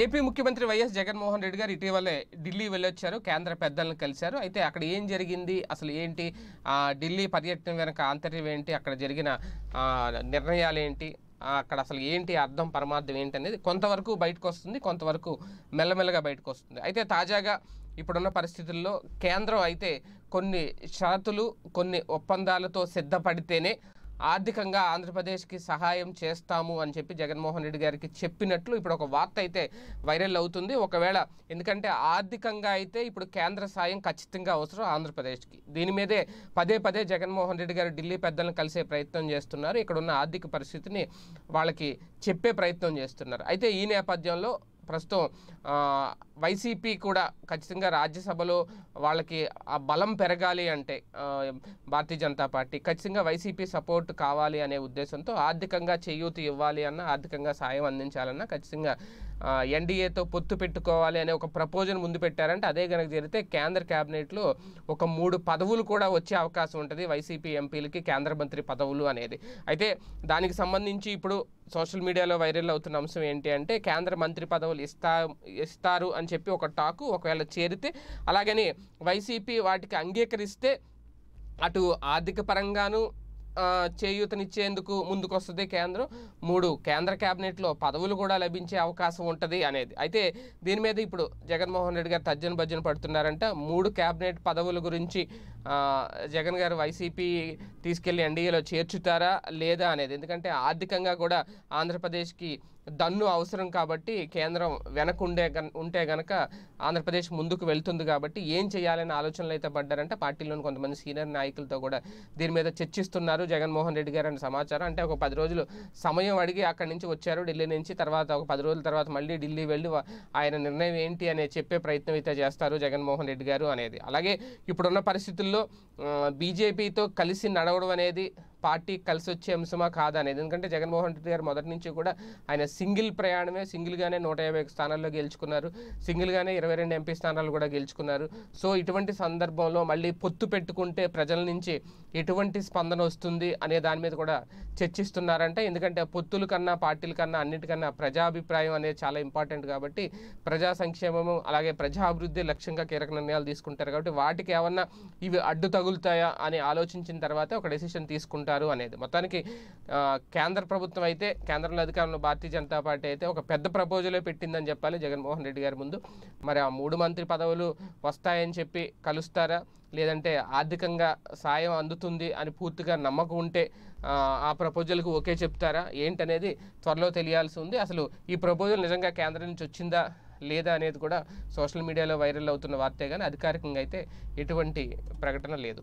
AP ముఖ్యమంత్రి YS Jaganmohan Reddy గారు ఇటీవలే ఢిల్లీ వెళ్ళొచ్చారు కేంద్ర పెద్దలను కలిశారు అయితే అక్కడ ఏం జరిగింది అసలు ఏంటి ఢిల్లీ పర్యటన వెనక ఆంతర్యం ఏంటి అక్కడ జరిగిన నిర్ణయాలు ఏంటి అక్కడ అసలు ఏంటి అర్థం పరమార్థం ఏంటి అనేది కొంతవరకు బయటకు వస్తుంది కొంతవరకు మెల్లమెల్లగా బయటకు వస్తుంది అయితే తాజాగా ఇప్పుడున్న పరిస్థితుల్లో కేంద్రం అయితే కొన్ని షరతులు కొన్ని ఒప్పందాలతో సిద్ధపడితేనే ఆర్థికంగా ఆంధ్రప్రదేశ్కి సహాయం చేస్తాము అని చెప్పి జగన్మోహన్ రెడ్డి గారికి చెప్పినట్లు ఇప్పుడు ఒక వార్త అయితే వైరల్ అవుతుంది ఒకవేళ ఎందుకంటే ఆర్థికంగా అయితే ఇప్పుడు కేంద్ర సాయం ఖచ్చితంగా అవసరం ఆంధ్రప్రదేశ్కి దీని మీదే పదే పదే జగన్మోహన్ రెడ్డి గారు ఢిల్లీ పెద్దలను కలిసే ప్రయత్నం చేస్తున్నారు ఇక్కడ ఉన్న ఆర్థిక పరిస్థితిని వాళ్ళకి చెప్పే ప్రయత్నం చేస్తున్నారు అయితే ఈ నేపథ్యంలో ప్రస్తుతం వైసీపీ కూడా ఖచ్చితంగా రాజ్యసభలో వాళ్ళకి ఆ బలం పెరగాలి అంటే భారతీయ జనతా పార్టీ ఖచ్చితంగా వైసీపీ సపోర్ట్ కావాలి అనే ఉద్దేశంతో ఆర్థికంగా చేయూతి ఇవ్వాలి అన్న ఆర్థికంగా సాయం అందించాలన్నా ఖచ్చితంగా ఎన్డీఏతో పొత్తు పెట్టుకోవాలి అనే ఒక ప్రపోజల్ ముందు పెట్టారంటే అదే కనుక జరిగితే కేంద్ర క్యాబినెట్లో ఒక మూడు పదవులు కూడా వచ్చే అవకాశం ఉంటుంది వైసీపీ ఎంపీలకి కేంద్ర మంత్రి పదవులు అనేది అయితే దానికి సంబంధించి ఇప్పుడు సోషల్ మీడియాలో వైరల్ అవుతున్న అంశం ఏంటి అంటే కేంద్ర మంత్రి పదవులు ఇస్తా ఇస్తారు అని చెప్పి ఒక టాకు ఒకవేళ చేరితే అలాగని వైసీపీ వాటికి అంగీకరిస్తే అటు ఆర్థిక పరంగాను చేయూతనిచ్చేందుకు ముందుకొస్తుంది కేంద్రం మూడు కేంద్ర కేబినెట్లో పదవులు కూడా లభించే అవకాశం ఉంటుంది అనేది అయితే దీని మీద ఇప్పుడు జగన్మోహన్ రెడ్డి గారు తర్జన భర్జన పడుతున్నారంట మూడు కేబినెట్ పదవుల గురించి జగన్ గారు వైసీపీ తీసుకెళ్లి ఎన్డీఏలో చేర్చుతారా లేదా అనేది ఎందుకంటే ఆర్థికంగా కూడా ఆంధ్రప్రదేశ్కి దన్ను అవసరం కాబట్టి కేంద్రం వెనకుండే ఉంటే గనక ఆంధ్రప్రదేశ్ ముందుకు వెళ్తుంది కాబట్టి ఏం చేయాలనే ఆలోచనలు అయితే పడ్డారంటే పార్టీలోని కొంతమంది సీనియర్ నాయకులతో కూడా దీని మీద చర్చిస్తున్నారు జగన్మోహన్ రెడ్డి గారు అని సమాచారం అంటే ఒక పది రోజులు సమయం అడిగి అక్కడి నుంచి వచ్చారు ఢిల్లీ నుంచి తర్వాత ఒక పది రోజుల తర్వాత మళ్ళీ ఢిల్లీ వెళ్ళి ఆయన నిర్ణయం ఏంటి అనే చెప్పే ప్రయత్నం అయితే చేస్తారు జగన్మోహన్ రెడ్డి గారు అనేది అలాగే ఇప్పుడున్న పరిస్థితుల్లో బీజేపీతో కలిసి నడవడం అనేది పార్టీ కలిసి వచ్చే అంశమా కాదనేది ఎందుకంటే జగన్మోహన్ రెడ్డి గారు మొదటి నుంచి కూడా ఆయన సింగిల్ ప్రయాణమే సింగిల్గానే నూట యాభై స్థానాల్లో గెలుచుకున్నారు సింగిల్గానే ఇరవై రెండు ఎంపీ స్థానాలు కూడా గెలుచుకున్నారు సో ఇటువంటి సందర్భంలో మళ్ళీ పొత్తు పెట్టుకుంటే ప్రజల నుంచి ఎటువంటి స్పందన వస్తుంది అనే దాని మీద కూడా చర్చిస్తున్నారంటే ఎందుకంటే పొత్తుల కన్నా పార్టీల కన్నా అన్నిటికన్నా ప్రజాభిప్రాయం అనేది చాలా ఇంపార్టెంట్ కాబట్టి ప్రజా సంక్షేమము అలాగే ప్రజాభివృద్ధి లక్ష్యంగా కీలక నిర్ణయాలు తీసుకుంటారు కాబట్టి వాటికి ఏమన్నా ఇవి అడ్డు తగులుతాయా అని ఆలోచించిన తర్వాత ఒక డెసిషన్ తీసుకుంటారు ఉంటారు అనేది మొత్తానికి కేంద్ర ప్రభుత్వం అయితే కేంద్రంలో అధికారంలో భారతీయ జనతా పార్టీ అయితే ఒక పెద్ద ప్రపోజలే పెట్టిందని చెప్పాలి జగన్మోహన్ రెడ్డి గారి ముందు మరి ఆ మూడు మంత్రి పదవులు వస్తాయని చెప్పి కలుస్తారా లేదంటే ఆర్థికంగా సాయం అందుతుంది అని పూర్తిగా నమ్మకం ఉంటే ఆ ప్రపోజల్కి ఓకే చెప్తారా ఏంటనేది త్వరలో తెలియాల్సి ఉంది అసలు ఈ ప్రపోజల్ నిజంగా కేంద్రం నుంచి వచ్చిందా లేదా అనేది కూడా సోషల్ మీడియాలో వైరల్ అవుతున్న వార్తే కానీ అధికారికంగా అయితే ఎటువంటి ప్రకటన లేదు